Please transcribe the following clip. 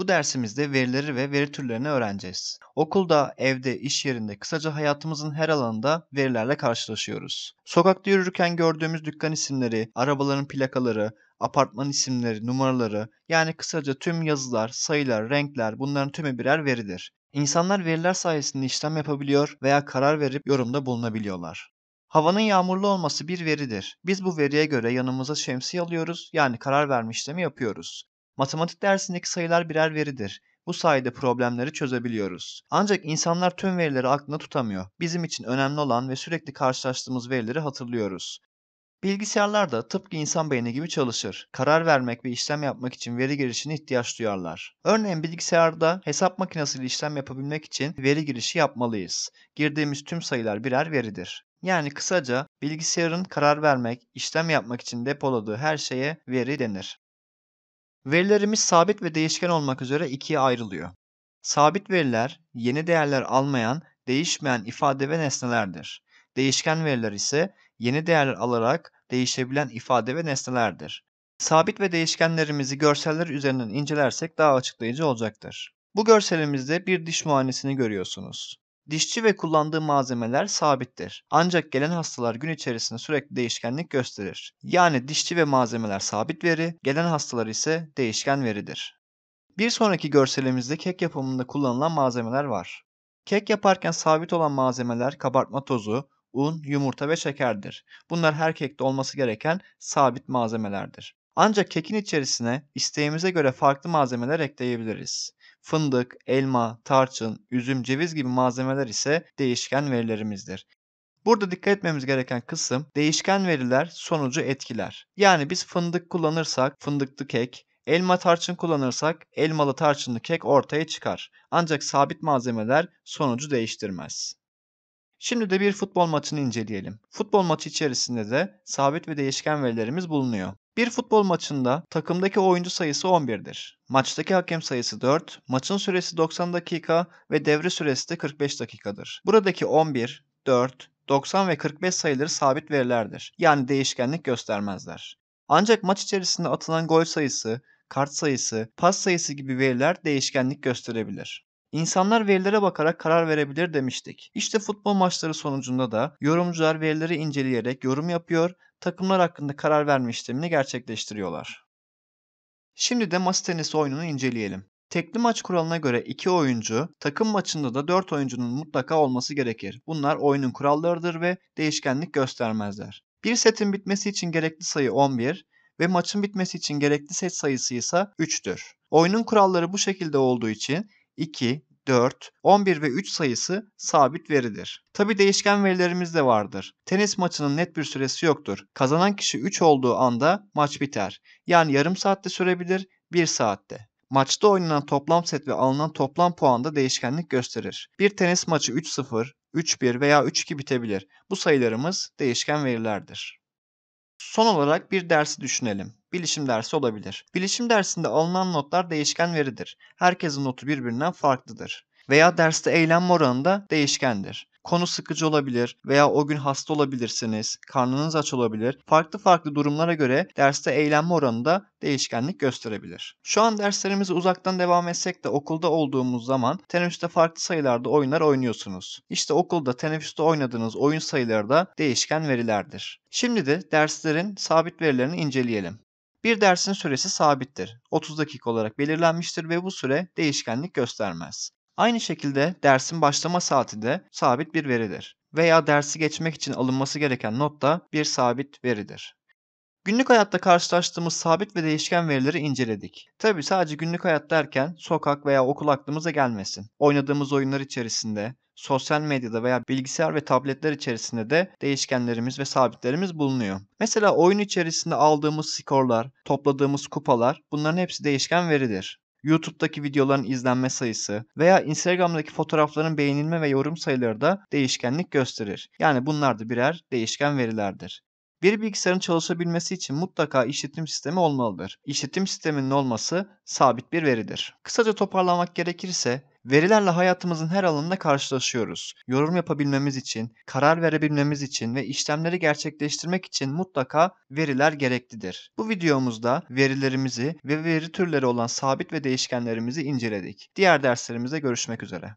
Bu dersimizde verileri ve veri türlerini öğreneceğiz. Okulda, evde, iş yerinde, kısaca hayatımızın her alanında verilerle karşılaşıyoruz. Sokakta yürürken gördüğümüz dükkan isimleri, arabaların plakaları, apartman isimleri, numaraları, yani kısaca tüm yazılar, sayılar, renkler bunların tümü birer veridir. İnsanlar veriler sayesinde işlem yapabiliyor veya karar verip yorumda bulunabiliyorlar. Havanın yağmurlu olması bir veridir. Biz bu veriye göre yanımıza şemsiye alıyoruz yani karar verme işlemi yapıyoruz. Matematik dersindeki sayılar birer veridir. Bu sayede problemleri çözebiliyoruz. Ancak insanlar tüm verileri aklına tutamıyor. Bizim için önemli olan ve sürekli karşılaştığımız verileri hatırlıyoruz. Bilgisayarlar da tıpkı insan beyni gibi çalışır. Karar vermek ve işlem yapmak için veri girişine ihtiyaç duyarlar. Örneğin bilgisayarda hesap makinesiyle işlem yapabilmek için veri girişi yapmalıyız. Girdiğimiz tüm sayılar birer veridir. Yani kısaca bilgisayarın karar vermek, işlem yapmak için depoladığı her şeye veri denir. Verilerimiz sabit ve değişken olmak üzere ikiye ayrılıyor. Sabit veriler yeni değerler almayan, değişmeyen ifade ve nesnelerdir. Değişken veriler ise yeni değerler alarak değişebilen ifade ve nesnelerdir. Sabit ve değişkenlerimizi görseller üzerinden incelersek daha açıklayıcı olacaktır. Bu görselimizde bir diş muayenesini görüyorsunuz. Dişçi ve kullandığı malzemeler sabittir. Ancak gelen hastalar gün içerisinde sürekli değişkenlik gösterir. Yani dişçi ve malzemeler sabit veri, gelen hastalar ise değişken veridir. Bir sonraki görselimizde kek yapımında kullanılan malzemeler var. Kek yaparken sabit olan malzemeler kabartma tozu, un, yumurta ve şekerdir. Bunlar her kekte olması gereken sabit malzemelerdir. Ancak kekin içerisine isteğimize göre farklı malzemeler ekleyebiliriz. Fındık, elma, tarçın, üzüm, ceviz gibi malzemeler ise değişken verilerimizdir. Burada dikkat etmemiz gereken kısım değişken veriler sonucu etkiler. Yani biz fındık kullanırsak fındıklı kek, elma tarçın kullanırsak elmalı tarçınlı kek ortaya çıkar. Ancak sabit malzemeler sonucu değiştirmez. Şimdi de bir futbol maçını inceleyelim. Futbol maçı içerisinde de sabit ve değişken verilerimiz bulunuyor. Bir futbol maçında takımdaki oyuncu sayısı 11'dir. Maçtaki hakem sayısı 4, maçın süresi 90 dakika ve devre süresi de 45 dakikadır. Buradaki 11, 4, 90 ve 45 sayıları sabit verilerdir. Yani değişkenlik göstermezler. Ancak maç içerisinde atılan gol sayısı, kart sayısı, pas sayısı gibi veriler değişkenlik gösterebilir. İnsanlar verilere bakarak karar verebilir demiştik. İşte futbol maçları sonucunda da yorumcular verileri inceleyerek yorum yapıyor takımlar hakkında karar verme işlemini gerçekleştiriyorlar. Şimdi de masa tenisi oyununu inceleyelim. Tekli maç kuralına göre 2 oyuncu, takım maçında da 4 oyuncunun mutlaka olması gerekir. Bunlar oyunun kurallarıdır ve değişkenlik göstermezler. Bir setin bitmesi için gerekli sayı 11 ve maçın bitmesi için gerekli set sayısı ise 3'tür. Oyunun kuralları bu şekilde olduğu için 2, 4, 11 ve 3 sayısı sabit veridir. Tabi değişken verilerimiz de vardır. Tenis maçının net bir süresi yoktur. Kazanan kişi 3 olduğu anda maç biter. Yani yarım saatte sürebilir, 1 saatte maçta oynanan toplam set ve alınan toplam puan da değişkenlik gösterir. Bir tenis maçı 3-0, 3-1 veya 3-2 bitebilir. Bu sayılarımız değişken verilerdir. Son olarak bir dersi düşünelim. Bilişim dersi olabilir. Bilişim dersinde alınan notlar değişken veridir. Herkesin notu birbirinden farklıdır. Veya derste eğlenme oranı da değişkendir konu sıkıcı olabilir veya o gün hasta olabilirsiniz, karnınız aç olabilir. Farklı farklı durumlara göre derste eğlenme oranı da değişkenlik gösterebilir. Şu an derslerimizi uzaktan devam etsek de okulda olduğumuz zaman teneffüste farklı sayılarda oyunlar oynuyorsunuz. İşte okulda teneffüste oynadığınız oyun sayıları da değişken verilerdir. Şimdi de derslerin sabit verilerini inceleyelim. Bir dersin süresi sabittir. 30 dakika olarak belirlenmiştir ve bu süre değişkenlik göstermez. Aynı şekilde dersin başlama saati de sabit bir veridir veya dersi geçmek için alınması gereken not da bir sabit veridir. Günlük hayatta karşılaştığımız sabit ve değişken verileri inceledik. Tabi sadece günlük hayat derken sokak veya okul aklımıza gelmesin. Oynadığımız oyunlar içerisinde, sosyal medyada veya bilgisayar ve tabletler içerisinde de değişkenlerimiz ve sabitlerimiz bulunuyor. Mesela oyun içerisinde aldığımız skorlar, topladığımız kupalar bunların hepsi değişken veridir. YouTube'daki videoların izlenme sayısı veya Instagram'daki fotoğrafların beğenilme ve yorum sayıları da değişkenlik gösterir. Yani bunlar da birer değişken verilerdir. Bir bilgisayarın çalışabilmesi için mutlaka işletim sistemi olmalıdır. İşletim sisteminin olması sabit bir veridir. Kısaca toparlamak gerekirse Verilerle hayatımızın her alanında karşılaşıyoruz. Yorum yapabilmemiz için, karar verebilmemiz için ve işlemleri gerçekleştirmek için mutlaka veriler gereklidir. Bu videomuzda verilerimizi ve veri türleri olan sabit ve değişkenlerimizi inceledik. Diğer derslerimizde görüşmek üzere.